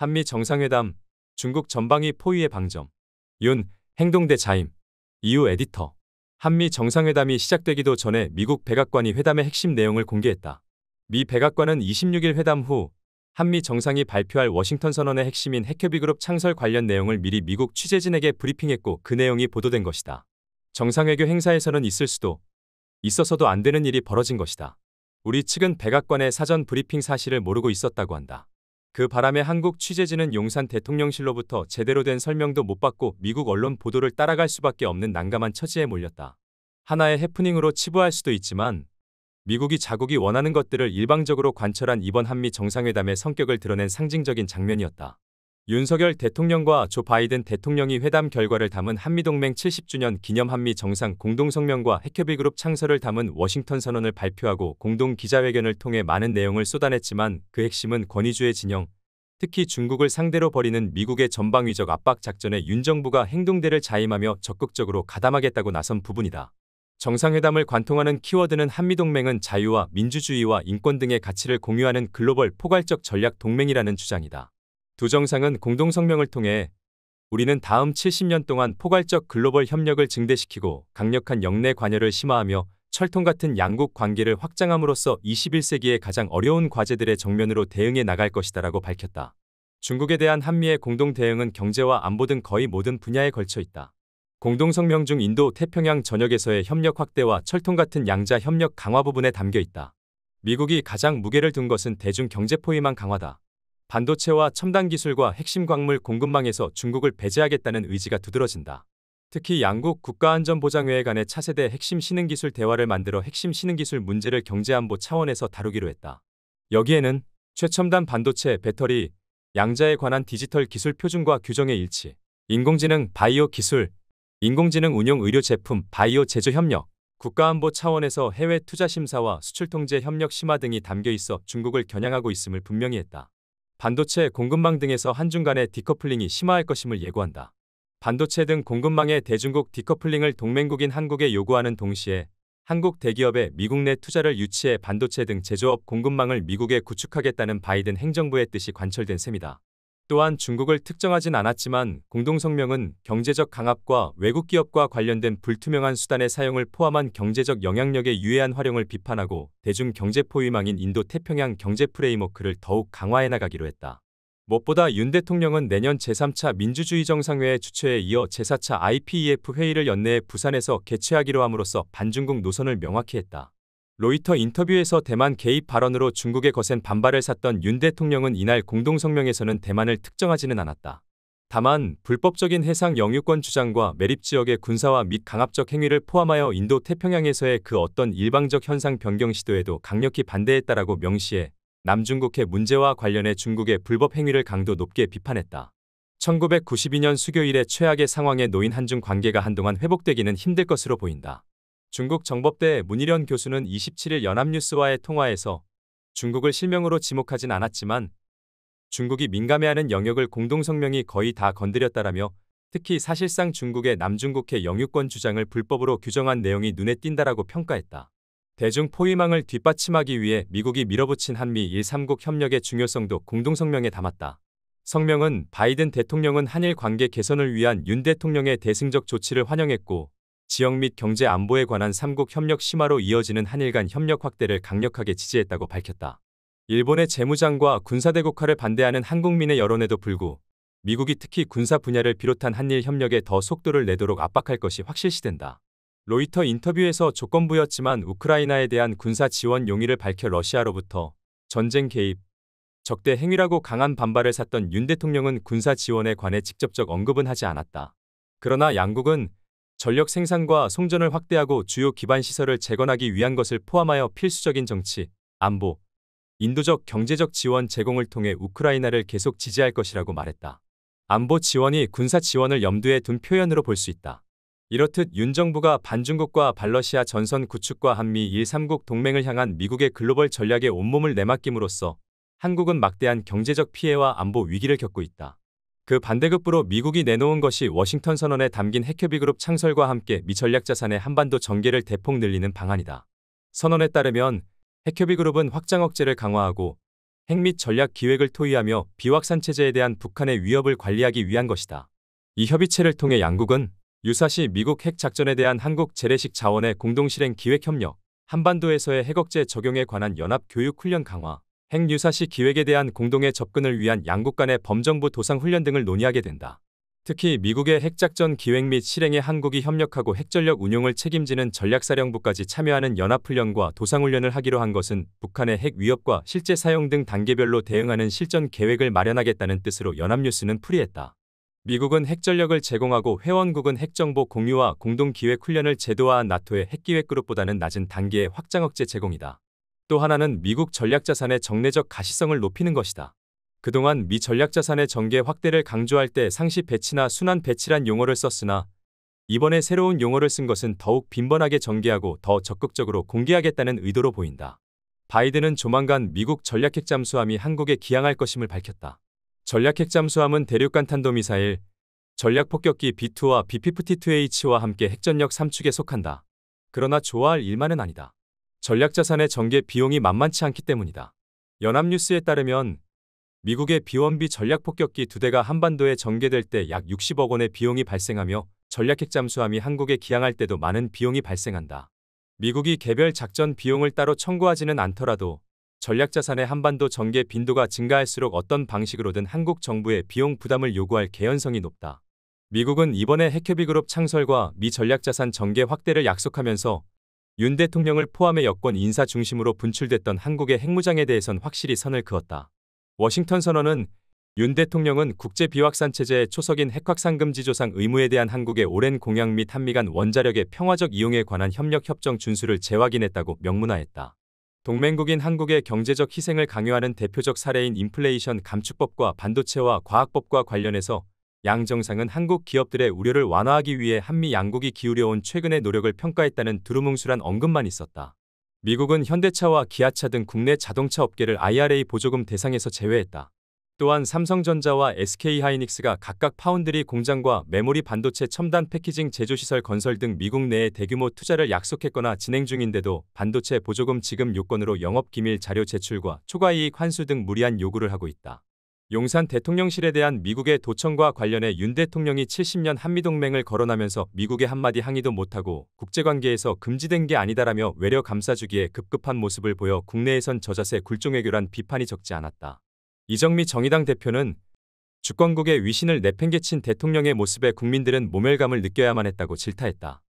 한미 정상회담, 중국 전방위 포위의 방점, 윤, 행동대 자임, 이후 에디터. 한미 정상회담이 시작되기도 전에 미국 백악관이 회담의 핵심 내용을 공개했다. 미 백악관은 26일 회담 후 한미 정상이 발표할 워싱턴 선언의 핵심인 핵협의 그룹 창설 관련 내용을 미리 미국 취재진에게 브리핑했고 그 내용이 보도된 것이다. 정상회교 행사에서는 있을 수도 있어서도 안 되는 일이 벌어진 것이다. 우리 측은 백악관의 사전 브리핑 사실을 모르고 있었다고 한다. 그 바람에 한국 취재진은 용산 대통령실로부터 제대로 된 설명도 못 받고 미국 언론 보도를 따라갈 수밖에 없는 난감한 처지에 몰렸다. 하나의 해프닝으로 치부할 수도 있지만 미국이 자국이 원하는 것들을 일방적으로 관철한 이번 한미 정상회담의 성격을 드러낸 상징적인 장면이었다. 윤석열 대통령과 조 바이든 대통령이 회담 결과를 담은 한미동맹 70주년 기념 한미 정상 공동성명과 핵협의 그룹 창설을 담은 워싱턴 선언을 발표하고 공동 기자회견을 통해 많은 내용을 쏟아냈지만 그 핵심은 권위주의 진영, 특히 중국을 상대로 벌이는 미국의 전방위적 압박 작전에 윤 정부가 행동대를 자임하며 적극적으로 가담하겠다고 나선 부분이다. 정상회담을 관통하는 키워드는 한미동맹은 자유와 민주주의와 인권 등의 가치를 공유하는 글로벌 포괄적 전략 동맹이라는 주장이다. 두 정상은 공동성명을 통해 우리는 다음 70년 동안 포괄적 글로벌 협력을 증대시키고 강력한 역내 관여를 심화하며 철통 같은 양국 관계를 확장함으로써 21세기의 가장 어려운 과제들의 정면으로 대응해 나갈 것이다라고 밝혔다. 중국에 대한 한미의 공동 대응은 경제와 안보 등 거의 모든 분야에 걸쳐 있다. 공동성명 중 인도 태평양 전역에서의 협력 확대와 철통 같은 양자 협력 강화 부분에 담겨 있다. 미국이 가장 무게를 둔 것은 대중 경제 포위망 강화다. 반도체와 첨단 기술과 핵심 광물 공급망에서 중국을 배제하겠다는 의지가 두드러진다. 특히 양국 국가안전보장회의 간의 차세대 핵심 신흥기술 대화를 만들어 핵심 신흥기술 문제를 경제안보 차원에서 다루기로 했다. 여기에는 최첨단 반도체, 배터리, 양자에 관한 디지털 기술 표준과 규정의 일치, 인공지능 바이오 기술, 인공지능 운용 의료 제품 바이오 제조 협력, 국가안보 차원에서 해외 투자 심사와 수출 통제 협력 심화 등이 담겨 있어 중국을 겨냥하고 있음을 분명히 했다. 반도체 공급망 등에서 한중간의 디커플링이 심화할 것임을 예고한다. 반도체 등 공급망의 대중국 디커플링을 동맹국인 한국에 요구하는 동시에 한국 대기업의 미국 내 투자를 유치해 반도체 등 제조업 공급망을 미국에 구축하겠다는 바이든 행정부의 뜻이 관철된 셈이다. 또한 중국을 특정하진 않았지만 공동성명은 경제적 강압과 외국 기업과 관련된 불투명한 수단의 사용을 포함한 경제적 영향력의 유해한 활용을 비판하고 대중 경제 포위망인 인도 태평양 경제 프레임워크를 더욱 강화해 나가기로 했다. 무엇보다 윤 대통령은 내년 제3차 민주주의 정상회의 주최에 이어 제4차 IPEF 회의를 연내에 부산에서 개최하기로 함으로써 반중국 노선을 명확히 했다. 로이터 인터뷰에서 대만 개입 발언으로 중국의 거센 반발을 샀던 윤 대통령은 이날 공동성명에서는 대만을 특정하지는 않았다. 다만 불법적인 해상 영유권 주장과 매립 지역의 군사화 및 강압적 행위를 포함하여 인도 태평양에서의 그 어떤 일방적 현상 변경 시도에도 강력히 반대했다라고 명시해 남중국해 문제와 관련해 중국의 불법 행위를 강도 높게 비판했다. 1992년 수교일의 최악의 상황에 놓인 한중 관계가 한동안 회복되기는 힘들 것으로 보인다. 중국 정법대 문일현 교수는 27일 연합뉴스와의 통화에서 중국을 실명으로 지목하진 않았지만 중국이 민감해하는 영역을 공동성명이 거의 다 건드렸다라며 특히 사실상 중국의 남중국해 영유권 주장을 불법으로 규정한 내용이 눈에 띈다라고 평가했다. 대중 포위망을 뒷받침하기 위해 미국이 밀어붙인 한미 1 3국 협력의 중요성도 공동성명에 담았다. 성명은 바이든 대통령은 한일 관계 개선을 위한 윤 대통령의 대승적 조치를 환영했고 지역 및 경제 안보에 관한 3국 협력 심화로 이어지는 한일 간 협력 확대를 강력하게 지지했다고 밝혔다. 일본의 재무장과 군사대국화를 반대하는 한국민의 여론에도 불구 미국이 특히 군사 분야를 비롯한 한일 협력에 더 속도를 내도록 압박할 것이 확실시된다. 로이터 인터뷰에서 조건부였지만 우크라이나에 대한 군사 지원 용의를 밝혀 러시아로부터 전쟁 개입, 적대 행위라고 강한 반발을 샀던 윤 대통령은 군사 지원에 관해 직접적 언급은 하지 않았다. 그러나 양국은 전력 생산과 송전을 확대하고 주요 기반 시설을 재건하기 위한 것을 포함하여 필수적인 정치, 안보, 인도적 경제적 지원 제공을 통해 우크라이나를 계속 지지할 것이라고 말했다. 안보 지원이 군사 지원을 염두에 둔 표현으로 볼 수 있다. 이렇듯 윤 정부가 반중국과 발러시아 전선 구축과 한미 1 3국 동맹을 향한 미국의 글로벌 전략에 온몸을 내맡김으로써 한국은 막대한 경제적 피해와 안보 위기를 겪고 있다. 그 반대급부로 미국이 내놓은 것이 워싱턴 선언에 담긴 핵협의 그룹 창설과 함께 미전략 자산의 한반도 전개를 대폭 늘리는 방안이다. 선언에 따르면 핵협의 그룹은 확장 억제를 강화하고 핵 및 전략 기획을 토의하며 비확산 체제에 대한 북한의 위협을 관리하기 위한 것이다. 이 협의체를 통해 양국은 유사시 미국 핵 작전에 대한 한국 재래식 자원의 공동실행 기획 협력, 한반도에서의 핵억제 적용에 관한 연합 교육 훈련 강화, 핵 유사시 기획에 대한 공동의 접근을 위한 양국 간의 범정부 도상 훈련 등을 논의하게 된다. 특히 미국의 핵작전 기획 및 실행에 한국이 협력하고 핵전력 운용을 책임지는 전략사령부까지 참여하는 연합훈련과 도상훈련을 하기로 한 것은 북한의 핵 위협과 실제 사용 등 단계별로 대응하는 실전 계획을 마련하겠다는 뜻으로 연합뉴스는 풀이했다. 미국은 핵전력을 제공하고 회원국은 핵정보 공유와 공동기획훈련을 제도화한 나토의 핵기획그룹보다는 낮은 단계의 확장억제 제공이다. 또 하나는 미국 전략자산의 정례적 가시성을 높이는 것이다. 그동안 미 전략자산의 전개 확대를 강조할 때 상시 배치나 순환 배치란 용어를 썼으나 이번에 새로운 용어를 쓴 것은 더욱 빈번하게 전개하고 더 적극적으로 공개하겠다는 의도로 보인다. 바이든은 조만간 미국 전략핵 잠수함이 한국에 기항할 것임을 밝혔다. 전략핵 잠수함은 대륙간 탄도미사일, 전략폭격기 B2와 B52H와 함께 핵전력 3축에 속한다. 그러나 좋아할 일만은 아니다. 전략자산의 전개 비용이 만만치 않기 때문이다. 연합뉴스에 따르면 미국의 비원비 전략폭격기 두 대가 한반도에 전개될 때 약 60억 원의 비용이 발생하며 전략핵 잠수함이 한국에 기항할 때도 많은 비용이 발생한다. 미국이 개별 작전 비용을 따로 청구하지는 않더라도 전략자산의 한반도 전개 빈도가 증가할수록 어떤 방식으로든 한국 정부의 비용 부담을 요구할 개연성이 높다. 미국은 이번에 핵협의 그룹 창설과 미 전략자산 전개 확대를 약속하면서 윤 대통령을 포함해 여권 인사 중심으로 분출됐던 한국의 핵무장에 대해선 확실히 선을 그었다. 워싱턴 선언은 윤 대통령은 국제 비확산 체제의 초석인 핵확산금지 조상 의무에 대한 한국의 오랜 공약 및 한미간 원자력의 평화적 이용에 관한 협력 협정 준수를 재확인했다고 명문화했다. 동맹국인 한국의 경제적 희생을 강요하는 대표적 사례인 인플레이션 감축법과 반도체와 과학법과 관련해서 양정상은 한국 기업들의 우려를 완화하기 위해 한미 양국이 기울여온 최근의 노력을 평가했다는 두루뭉술한 언급만 있었다. 미국은 현대차와 기아차 등 국내 자동차 업계를 IRA 보조금 대상에서 제외했다. 또한 삼성전자와 SK하이닉스가 각각 파운드리 공장과 메모리 반도체 첨단 패키징 제조시설 건설 등 미국 내에 대규모 투자를 약속했거나 진행 중인데도 반도체 보조금 지급 요건으로 영업기밀 자료 제출과 초과이익 환수 등 무리한 요구를 하고 있다. 용산 대통령실에 대한 미국의 도청과 관련해 윤 대통령이 70년 한미동맹을 거론하면서 미국의 한마디 항의도 못하고 국제관계에서 금지된 게 아니다라며 외려 감싸주기에 급급한 모습을 보여 국내에선 저자세 굴종외교란 비판이 적지 않았다. 이정미 정의당 대표는 주권국의 위신을 내팽개친 대통령의 모습에 국민들은 모멸감을 느껴야만 했다고 질타했다.